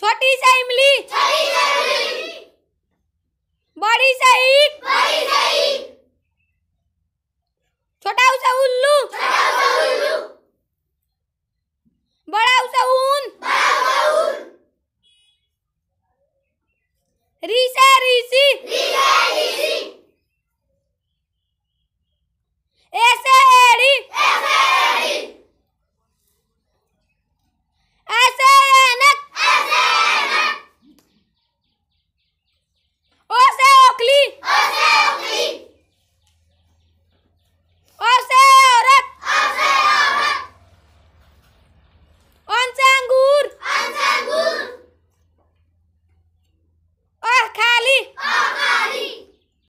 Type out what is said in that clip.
छोटी से इमली छोटी से इमली बड़ी से ईट बड़ी से ईट छोटा उसे उल्लू छोटा उसे उल्लू बड़ा उसे ऊन बड़ा उसे ऊन रीसा रीसी